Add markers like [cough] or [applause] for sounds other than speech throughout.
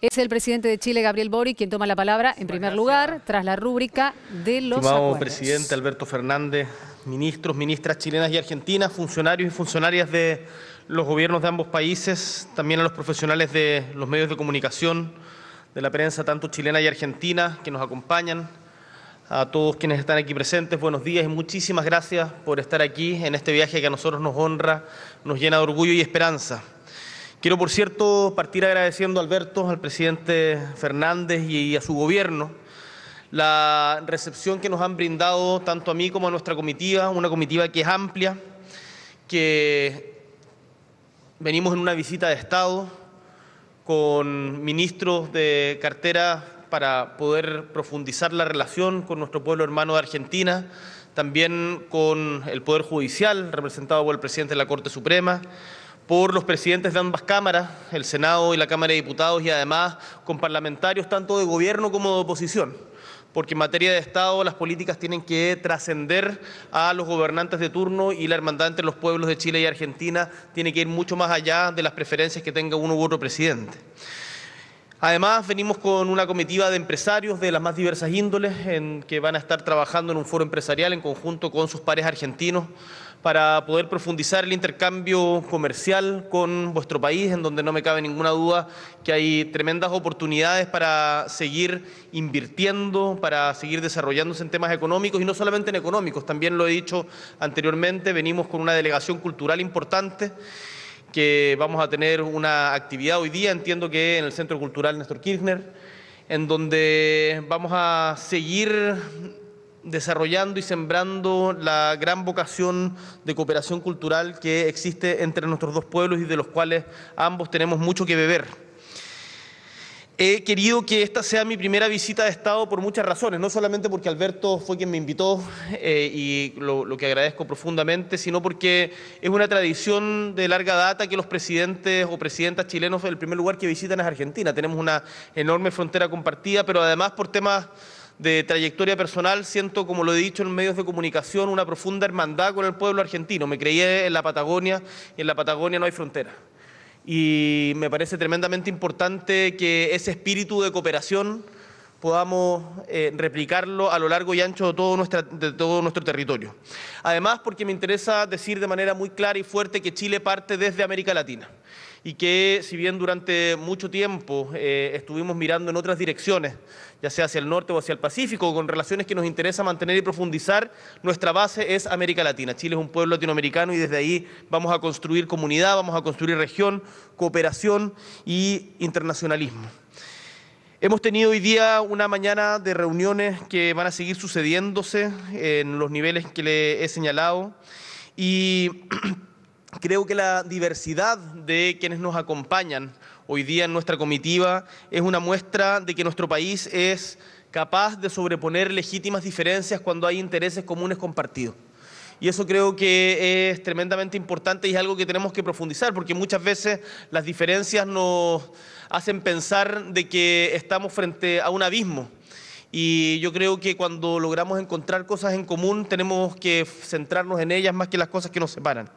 Es el presidente de Chile, Gabriel Bori, quien toma la palabra en primer lugar tras la rúbrica de los Estimado presidente Alberto Fernández, ministros, ministras chilenas y argentinas, funcionarios y funcionarias de los gobiernos de ambos países, también a los profesionales de los medios de comunicación, de la prensa tanto chilena y argentina que nos acompañan, a todos quienes están aquí presentes, buenos días y muchísimas gracias por estar aquí en este viaje que a nosotros nos honra, nos llena de orgullo y esperanza. Quiero, por cierto, partir agradeciendo a Alberto, al presidente Fernández y a su gobierno la recepción que nos han brindado tanto a mí como a nuestra comitiva, una comitiva que es amplia, que venimos en una visita de Estado con ministros de cartera para poder profundizar la relación con nuestro pueblo hermano de Argentina, también con el Poder Judicial, representado por el presidente de la Corte Suprema, por los presidentes de ambas cámaras, el Senado y la Cámara de Diputados, y además con parlamentarios tanto de gobierno como de oposición porque en materia de Estado las políticas tienen que trascender a los gobernantes de turno y la hermandad entre los pueblos de Chile y Argentina tiene que ir mucho más allá de las preferencias que tenga uno u otro presidente. Además, venimos con una comitiva de empresarios de las más diversas índoles en que van a estar trabajando en un foro empresarial en conjunto con sus pares argentinos, para poder profundizar el intercambio comercial con vuestro país, en donde no me cabe ninguna duda que hay tremendas oportunidades para seguir invirtiendo, para seguir desarrollándose en temas económicos y no solamente en económicos, también lo he dicho anteriormente, venimos con una delegación cultural importante que vamos a tener una actividad hoy día, entiendo que en el Centro Cultural Néstor Kirchner, en donde vamos a seguir desarrollando y sembrando la gran vocación de cooperación cultural que existe entre nuestros dos pueblos y de los cuales ambos tenemos mucho que beber. He querido que esta sea mi primera visita de Estado por muchas razones, no solamente porque Alberto fue quien me invitó eh, y lo, lo que agradezco profundamente, sino porque es una tradición de larga data que los presidentes o presidentas chilenos el primer lugar que visitan es Argentina. Tenemos una enorme frontera compartida, pero además por temas de trayectoria personal, siento, como lo he dicho en medios de comunicación, una profunda hermandad con el pueblo argentino. Me creí en la Patagonia y en la Patagonia no hay frontera. Y me parece tremendamente importante que ese espíritu de cooperación podamos eh, replicarlo a lo largo y ancho de todo, nuestra, de todo nuestro territorio. Además, porque me interesa decir de manera muy clara y fuerte que Chile parte desde América Latina y que si bien durante mucho tiempo eh, estuvimos mirando en otras direcciones, ya sea hacia el norte o hacia el Pacífico, con relaciones que nos interesa mantener y profundizar, nuestra base es América Latina. Chile es un pueblo latinoamericano y desde ahí vamos a construir comunidad, vamos a construir región, cooperación y internacionalismo. Hemos tenido hoy día una mañana de reuniones que van a seguir sucediéndose en los niveles que le he señalado y [clears throat] creo que la diversidad de quienes nos acompañan hoy día en nuestra comitiva es una muestra de que nuestro país es capaz de sobreponer legítimas diferencias cuando hay intereses comunes compartidos y eso creo que es tremendamente importante y es algo que tenemos que profundizar, porque muchas veces las diferencias nos hacen pensar de que estamos frente a un abismo. Y yo creo que cuando logramos encontrar cosas en común, tenemos que centrarnos en ellas más que las cosas que nos separan.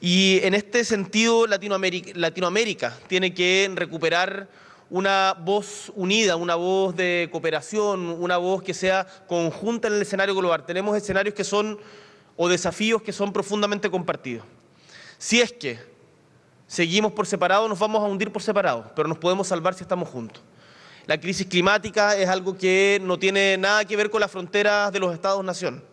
Y en este sentido, Latinoamérica, Latinoamérica tiene que recuperar una voz unida, una voz de cooperación, una voz que sea conjunta en el escenario global. Tenemos escenarios que son o desafíos que son profundamente compartidos. Si es que seguimos por separado, nos vamos a hundir por separado, pero nos podemos salvar si estamos juntos. La crisis climática es algo que no tiene nada que ver con las fronteras de los estados-nación.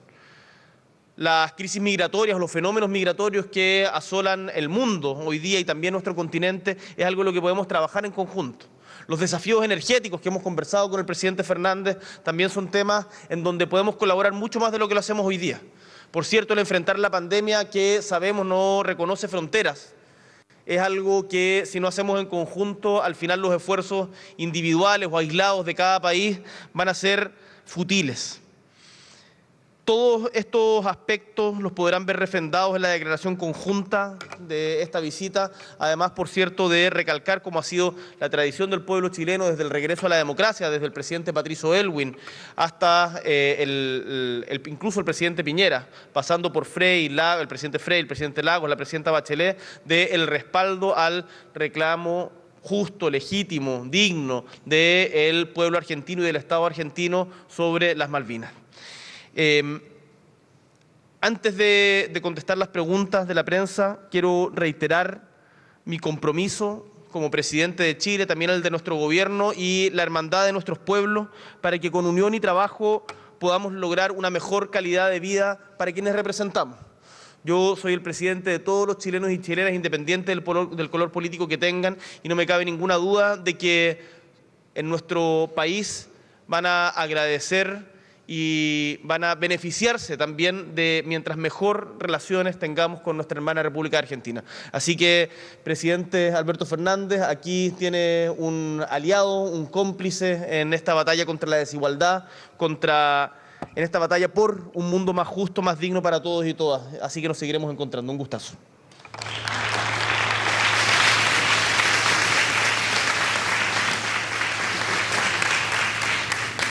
Las crisis migratorias, los fenómenos migratorios que asolan el mundo hoy día y también nuestro continente es algo en lo que podemos trabajar en conjunto. Los desafíos energéticos que hemos conversado con el presidente Fernández también son temas en donde podemos colaborar mucho más de lo que lo hacemos hoy día. Por cierto, el enfrentar la pandemia que sabemos no reconoce fronteras. Es algo que si no hacemos en conjunto, al final los esfuerzos individuales o aislados de cada país van a ser futiles. Todos estos aspectos los podrán ver refrendados en la declaración conjunta de esta visita, además, por cierto, de recalcar cómo ha sido la tradición del pueblo chileno desde el regreso a la democracia, desde el presidente Patricio Elwin hasta eh, el, incluso el presidente Piñera, pasando por el presidente Frey, el presidente Lagos, la presidenta Bachelet, del respaldo al reclamo justo, legítimo, digno del pueblo argentino y del Estado argentino sobre las Malvinas. Em, antes de, contestar las preguntas de la prensa, quiero reiterar mi compromiso como presidente de Chile, también el de nuestro gobierno y la hermandad de nuestros pueblos, para que con unión y trabajo podamos lograr una mejor calidad de vida para quienes representamos. Yo soy el presidente de todos los chilenos y chilenas, independiente del color político que tengan, y no me cabe ninguna duda de que en nuestro país van a agradecer y van a beneficiarse también de mientras mejor relaciones tengamos con nuestra hermana República Argentina. Así que, presidente Alberto Fernández, aquí tiene un aliado, un cómplice en esta batalla contra la desigualdad, contra en esta batalla por un mundo más justo, más digno para todos y todas. Así que nos seguiremos encontrando. Un gustazo.